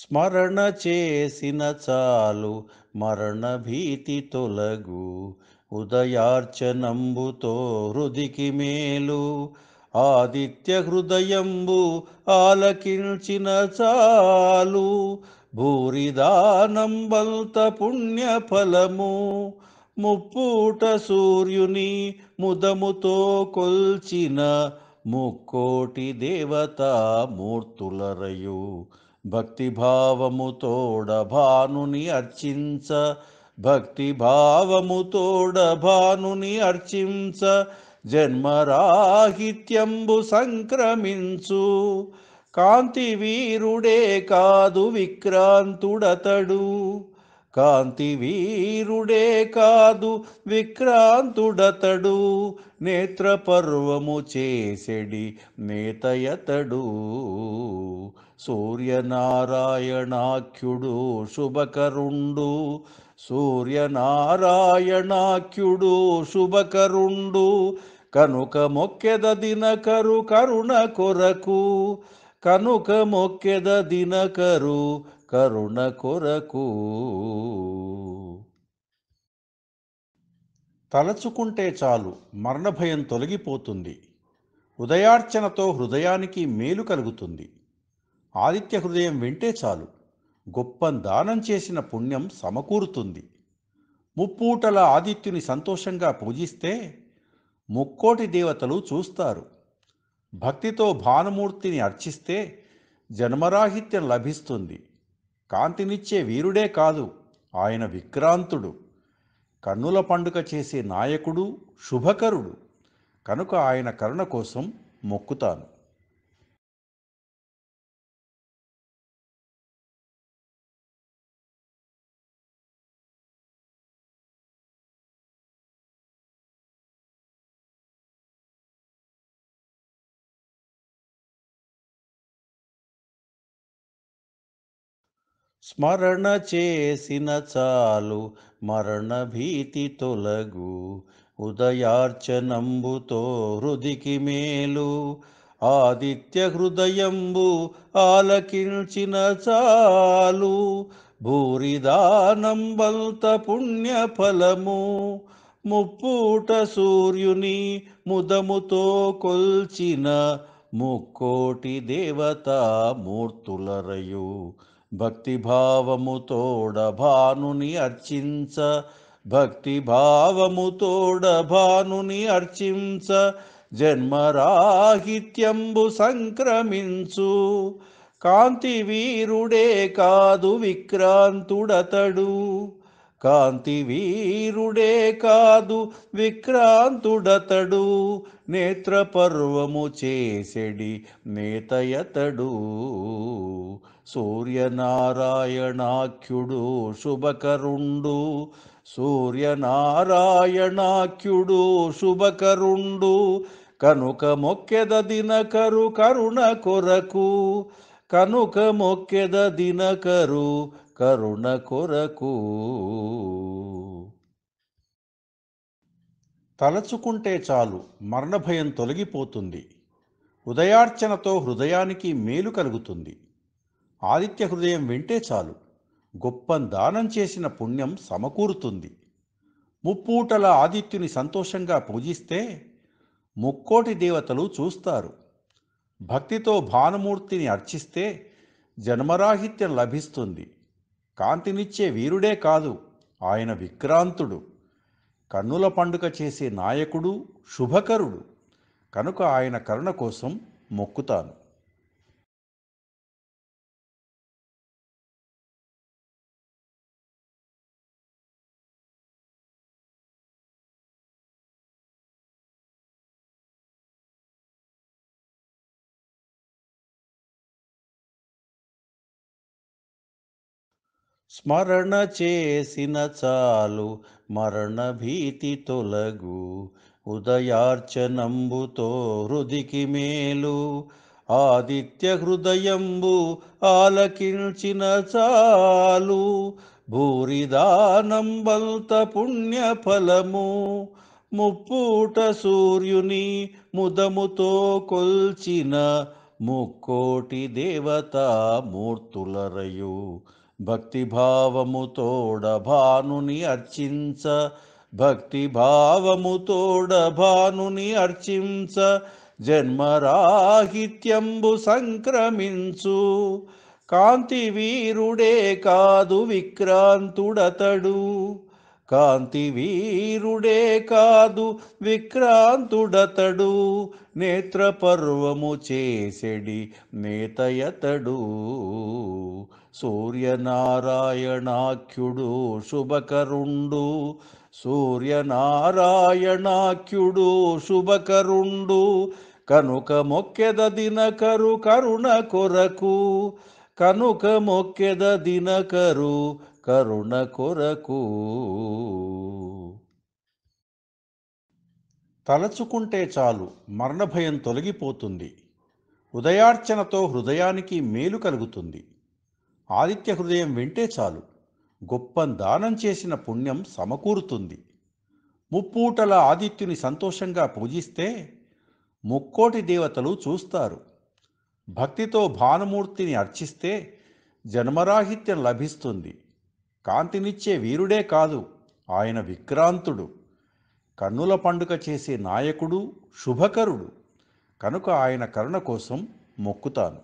స్మరణ చేసిన చాలు మరణ భీతి తొలగు ఉదయార్చనంబుతో హృదికి మేలు ఆదిత్య హృదయంబు ఆలకించిన చాలు భూరిదానంబల్త పుణ్య ఫలము ముప్పూట సూర్యుని ముదముతో కొల్చిన ముక్కోటి దేవతా మూర్తులరయు భక్తిభావము భానుని అర్చించ భక్తిభావము భానుని అర్చించ జన్మరాహిత్యంబు సంక్రమించు కాంతి వీరుడే కాదు విక్రాంతుడతడు కాంతి వీరుడే కాదు విక్రాంతుడతడు నేత్రపర్వము చేసెడి నేతయతడు సూర్యనారాయణాఖ్యుడు శుభకరుండు సూర్యనారాయణాఖ్యుడు శుభకరుండు కనుక మొక్కెద దినకరు కరుణ కొరకు కనుక మొక్కెద దినకరు కరుణ కొరకు తలచుకుంటే చాలు మరణ భయం తొలగిపోతుంది ఉదయార్చనతో హృదయానికి మేలు కలుగుతుంది ఆదిత్య హృదయం వింటే చాలు గొప్ప దానం చేసిన పుణ్యం సమకూరుతుంది ముప్పూటల ఆదిత్యుని సంతోషంగా పూజిస్తే ముక్కోటి దేవతలు చూస్తారు భక్తితో భానుమూర్తిని అర్చిస్తే జన్మరాహిత్యం లభిస్తుంది కాంతినిచ్చే వీరుడే కాదు ఆయన విక్రాంతుడు కన్నుల పండుగ చేసే నాయకుడు శుభకరుడు కనుక ఆయన కరుణ కోసం మొక్కుతాను స్మరణ చేసిన చాలు మరణ భీతి తొలగు ఉదయార్చనంబుతో హృదికి మేలు ఆదిత్య హృదయంబు ఆలకించిన చాలు భూరిదానంబల్త పుణ్య ఫలము ముప్పూట సూర్యుని ముదముతో కొల్చిన ముక్కోటి దేవతా మూర్తులరయు భక్తిభావము తోడభానుని అర్చించ భక్తిభావము తోడభానుని అర్చించ జన్మరాహిత్యంబు సంక్రమించు కాంతి వీరుడే కాదు విక్రాంతుడతడు కాంతి వీరుడే కాదు విక్రాంతుడతడు నేత్ర పర్వము చేసెడి నేతయతడు సూర్యనారాయణాఖ్యుడు శుభకరుండు సూర్యనారాయణాఖ్యుడు శుభకరుండు కనుక మొక్కెద దినకరు కరుణ కొరకు కనుక మొక్కెద దినకరు కరుణ కొరకు తలచుకుంటే చాలు మరణ భయం తొలగిపోతుంది ఉదయార్చనతో హృదయానికి మేలు కలుగుతుంది ఆదిత్య హృదయం వింటే చాలు గొప్ప దానం చేసిన పుణ్యం సమకూరుతుంది ముప్పూటల ఆదిత్యుని సంతోషంగా పూజిస్తే ముక్కోటి దేవతలు చూస్తారు భక్తితో భానుమూర్తిని అర్చిస్తే జన్మరాహిత్యం లభిస్తుంది కాంతినిచ్చే వీరుడే కాదు ఆయన విక్రాంతుడు కన్నుల పండుగ చేసే నాయకుడు శుభకరుడు కనుక ఆయన కరుణ కోసం మొక్కుతాను స్మరణ చేసిన చాలు మరణ భీతి తొలగు ఉదయార్చనంబుతో హృదికి మేలు ఆదిత్య హృదయంబు ఆలకించిన చాలు భూరిదానంబల్త పుణ్య ఫలము ముప్పూట సూర్యుని ముదముతో కొల్చిన ముక్కోటి దేవతా మూర్తులరయు భక్తిభావము తోడభానుని అర్చించ భక్తిభావము తోడభానుని అర్చించ జన్మరాహిత్యంబు సంక్రమించు కాంతి వీరుడే కాదు విక్రాంతుడతడు కాంతి వీరుడే కాదు విక్రాంతుడతడు నేత్ర పర్వము చేసెడి నేతయతడు సూర్యనారాయణాఖ్యుడు శుభకరుండు సూర్యనారాయణాఖ్యుడు శుభకరుండు కనుక మొక్కెద దినకరు కరుణ కొరకు కనుక మొక్కెద దినకరు కరుణ కొరకు తలచుకుంటే చాలు మరణ భయం తొలగిపోతుంది ఉదయార్చనతో హృదయానికి మేలు కలుగుతుంది ఆదిత్య హృదయం వింటే చాలు గొప్ప దానం చేసిన పుణ్యం సమకూరుతుంది ముప్పూటల ఆదిత్యుని సంతోషంగా పూజిస్తే ముక్కోటి దేవతలు చూస్తారు భక్తితో భానుమూర్తిని అర్చిస్తే జన్మరాహిత్యం లభిస్తుంది కాంతినిచ్చే వీరుడే కాదు ఆయన విక్రాంతుడు కన్నుల పండుగ చేసే నాయకుడు శుభకరుడు కనుక ఆయన కరుణ కోసం మొక్కుతాను